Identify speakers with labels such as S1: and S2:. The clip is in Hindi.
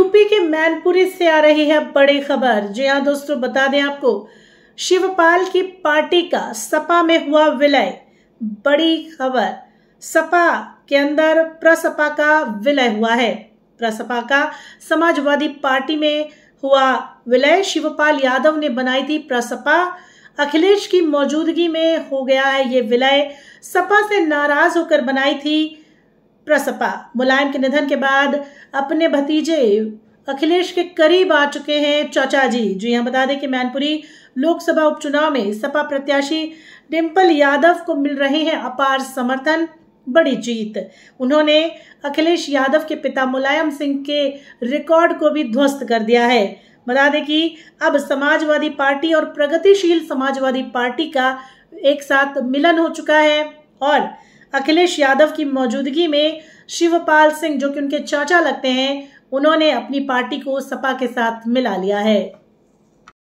S1: यूपी के मैनपुरी से आ रही है बड़ी खबर जी हाँ दोस्तों बता दें आपको शिवपाल की पार्टी का सपा में हुआ विलय बड़ी खबर सपा के अंदर प्रसपा का विलय हुआ है प्रसपा का समाजवादी पार्टी में हुआ विलय शिवपाल यादव ने बनाई थी प्रसपा अखिलेश की मौजूदगी में हो गया है ये विलय सपा से नाराज होकर बनाई थी प्रसपा मुलायम के निधन के बाद अपने भतीजे अखिलेश के करीब आ चुके हैं चौचा जी जो यहाँ बता दें कि मैनपुरी लोकसभा उपचुनाव में सपा प्रत्याशी डिम्पल यादव को मिल रहे हैं अपार समर्थन बड़ी जीत उन्होंने अखिलेश यादव के पिता मुलायम सिंह के रिकॉर्ड को भी ध्वस्त कर दिया है बता दें कि अब समाजवादी पार्टी और प्रगतिशील समाजवादी पार्टी का एक साथ मिलन हो चुका है और अखिलेश यादव की मौजूदगी में शिवपाल सिंह जो कि उनके चाचा लगते हैं उन्होंने अपनी पार्टी को सपा के साथ मिला लिया है